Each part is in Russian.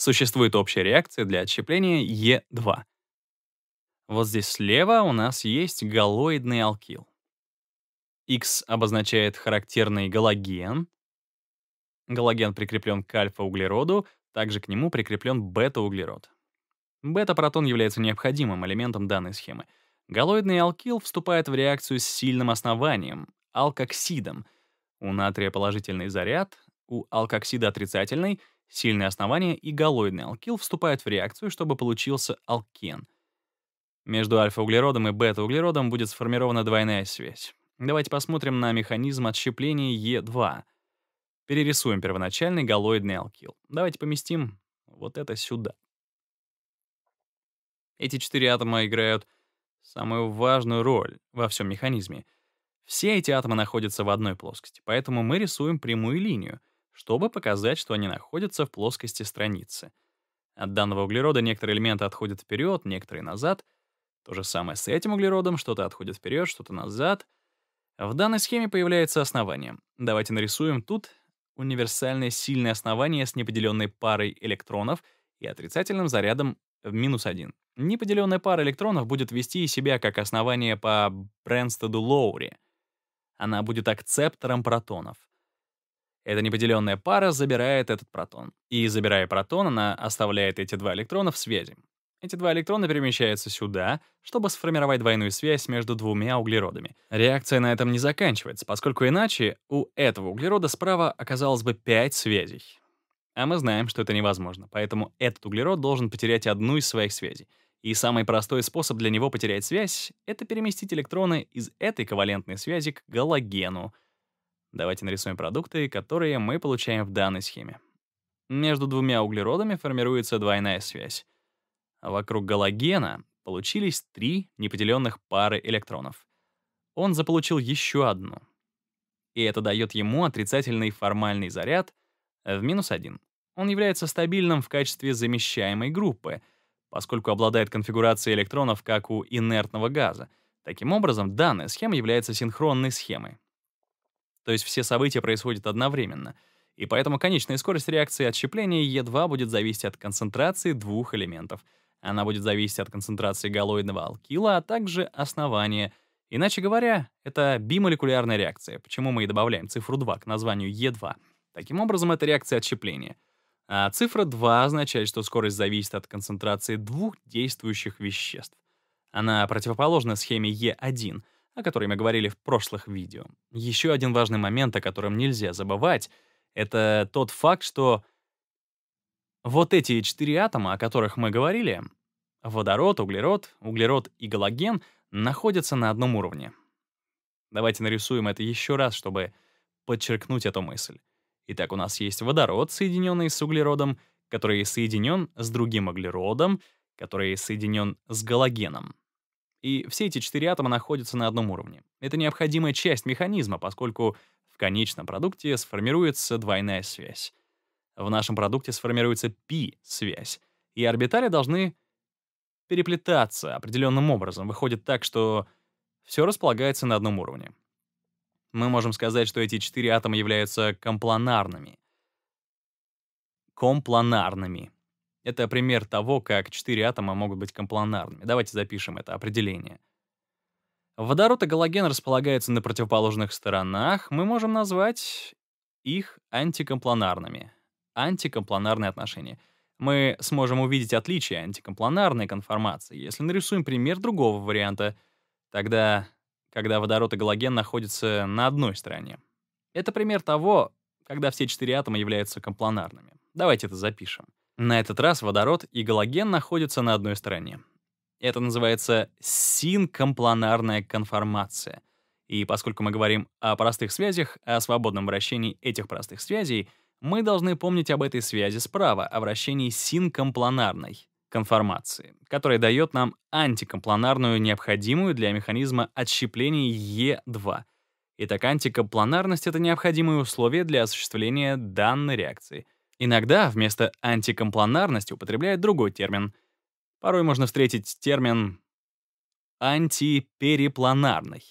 Существует общая реакция для отщепления Е2. Вот здесь слева у нас есть галоидный алкил. X обозначает характерный галоген. Галоген прикреплен к альфа-углероду, также к нему прикреплен бета-углерод. Бета-протон является необходимым элементом данной схемы. Галоидный алкил вступает в реакцию с сильным основанием — алкоксидом. У натрия положительный заряд, у алкоксида отрицательный — сильное основание и галоидный алкил вступают в реакцию, чтобы получился алкен. Между альфа-углеродом и бета-углеродом будет сформирована двойная связь. Давайте посмотрим на механизм отщепления Е2. Перерисуем первоначальный галоидный алкил. Давайте поместим вот это сюда. Эти четыре атома играют самую важную роль во всем механизме. Все эти атомы находятся в одной плоскости, поэтому мы рисуем прямую линию — чтобы показать, что они находятся в плоскости страницы. От данного углерода некоторые элементы отходят вперед, некоторые назад. То же самое с этим углеродом, что-то отходит вперед, что-то назад. В данной схеме появляется основание. Давайте нарисуем тут универсальное сильное основание с неподеленной парой электронов и отрицательным зарядом в минус один. Неподеленная пара электронов будет вести себя как основание по Брэнстеду-Лоури. Она будет акцептором протонов. Эта неподеленная пара забирает этот протон. И, забирая протон, она оставляет эти два электрона в связи. Эти два электрона перемещаются сюда, чтобы сформировать двойную связь между двумя углеродами. Реакция на этом не заканчивается, поскольку иначе у этого углерода справа оказалось бы пять связей. А мы знаем, что это невозможно, поэтому этот углерод должен потерять одну из своих связей. И самый простой способ для него потерять связь — это переместить электроны из этой ковалентной связи к галогену — Давайте нарисуем продукты, которые мы получаем в данной схеме. Между двумя углеродами формируется двойная связь. Вокруг галогена получились три неподеленных пары электронов. Он заполучил еще одну. И это дает ему отрицательный формальный заряд в минус один. Он является стабильным в качестве замещаемой группы, поскольку обладает конфигурацией электронов, как у инертного газа. Таким образом, данная схема является синхронной схемой. То есть все события происходят одновременно. И поэтому конечная скорость реакции отщепления Е2 будет зависеть от концентрации двух элементов. Она будет зависеть от концентрации галоидного алкила, а также основания. Иначе говоря, это бимолекулярная реакция, почему мы и добавляем цифру 2 к названию Е2. Таким образом, это реакция отщепления. А цифра 2 означает, что скорость зависит от концентрации двух действующих веществ. Она противоположна схеме Е1 — о которой мы говорили в прошлых видео. Еще один важный момент, о котором нельзя забывать, это тот факт, что вот эти четыре атома, о которых мы говорили, водород, углерод, углерод и галоген, находятся на одном уровне. Давайте нарисуем это еще раз, чтобы подчеркнуть эту мысль. Итак, у нас есть водород, соединенный с углеродом, который соединен с другим углеродом, который соединен с галогеном. И все эти четыре атома находятся на одном уровне. Это необходимая часть механизма, поскольку в конечном продукте сформируется двойная связь. В нашем продукте сформируется π-связь, и орбитали должны переплетаться определенным образом. Выходит так, что все располагается на одном уровне. Мы можем сказать, что эти четыре атома являются компланарными. Компланарными. Это пример того, как четыре атома могут быть компланарными. Давайте запишем это определение. Водород и галоген располагаются на противоположных сторонах. Мы можем назвать их антикомпланарными. Антикомпланарные отношения. Мы сможем увидеть отличие антикомпланарной конформации, если нарисуем пример другого варианта, тогда, когда водород и галоген находятся на одной стороне. Это пример того, когда все четыре атома являются компланарными. Давайте это запишем. На этот раз водород и галоген находятся на одной стороне. Это называется синкомпланарная конформация. И поскольку мы говорим о простых связях, о свободном вращении этих простых связей, мы должны помнить об этой связи справа, о вращении синкомпланарной конформации, которая дает нам антикомпланарную, необходимую для механизма отщепления Е2. Итак, антикомпланарность — это необходимое условие для осуществления данной реакции — Иногда вместо антикомпланарности употребляют другой термин. Порой можно встретить термин антиперепланарный.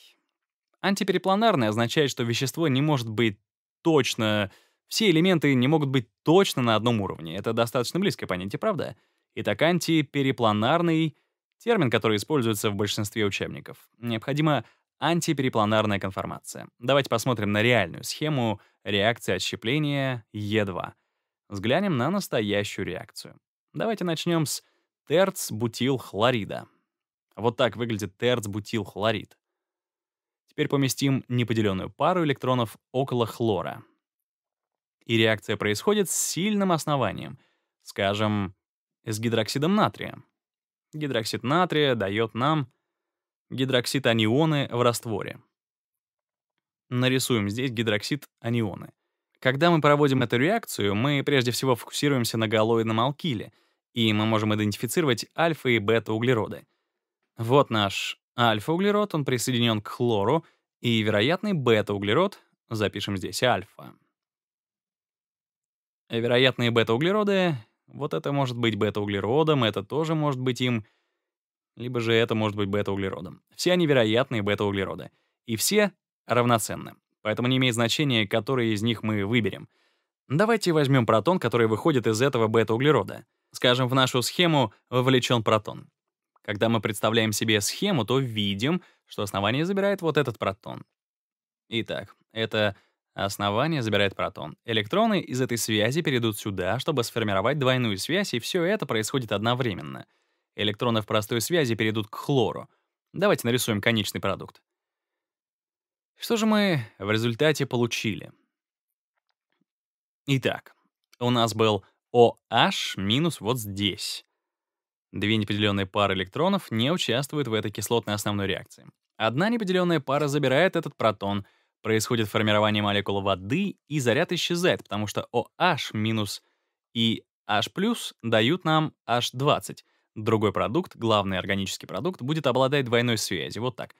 Антиперепланарный означает, что вещество не может быть точно... Все элементы не могут быть точно на одном уровне. Это достаточно близкое понятие, правда? Итак, антиперепланарный — термин, который используется в большинстве учебников. Необходима антиперепланарная конформация. Давайте посмотрим на реальную схему реакции отщепления Е2 взглянем на настоящую реакцию. Давайте начнем с терцбутилхлорида. Вот так выглядит терцбутилхлорид. Теперь поместим неподеленную пару электронов около хлора. И реакция происходит с сильным основанием, скажем, с гидроксидом натрия. Гидроксид натрия дает нам гидроксид анионы в растворе. Нарисуем здесь гидроксид анионы. Когда мы проводим эту реакцию, мы прежде всего фокусируемся на галоидном алкиле, и мы можем идентифицировать альфа и бета-углероды. Вот наш альфа-углерод, он присоединен к хлору, и вероятный бета-углерод, запишем здесь альфа. Э, вероятные бета-углероды, вот это может быть бета-углеродом, это тоже может быть им, либо же это может быть бета-углеродом. Все они вероятные бета-углероды, и все равноценны поэтому не имеет значения, который из них мы выберем. Давайте возьмем протон, который выходит из этого бета-углерода. Скажем, в нашу схему вовлечен протон. Когда мы представляем себе схему, то видим, что основание забирает вот этот протон. Итак, это основание забирает протон. Электроны из этой связи перейдут сюда, чтобы сформировать двойную связь, и все это происходит одновременно. Электроны в простой связи перейдут к хлору. Давайте нарисуем конечный продукт. Что же мы в результате получили? Итак, у нас был OH минус вот здесь. Две неподеленные пары электронов не участвуют в этой кислотной основной реакции. Одна неподеленная пара забирает этот протон, происходит формирование молекулы воды, и заряд исчезает, потому что OH минус и H плюс дают нам H20. Другой продукт, главный органический продукт, будет обладать двойной связью, вот так.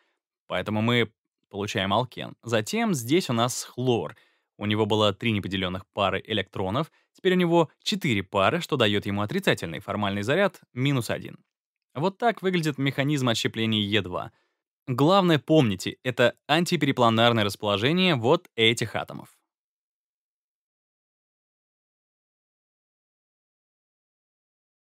Поэтому мы Получаем алкен. Затем здесь у нас хлор. У него было три неподеленных пары электронов, теперь у него четыре пары, что дает ему отрицательный формальный заряд минус один. Вот так выглядит механизм отщепления Е2. Главное помните, это антиперепланарное расположение вот этих атомов.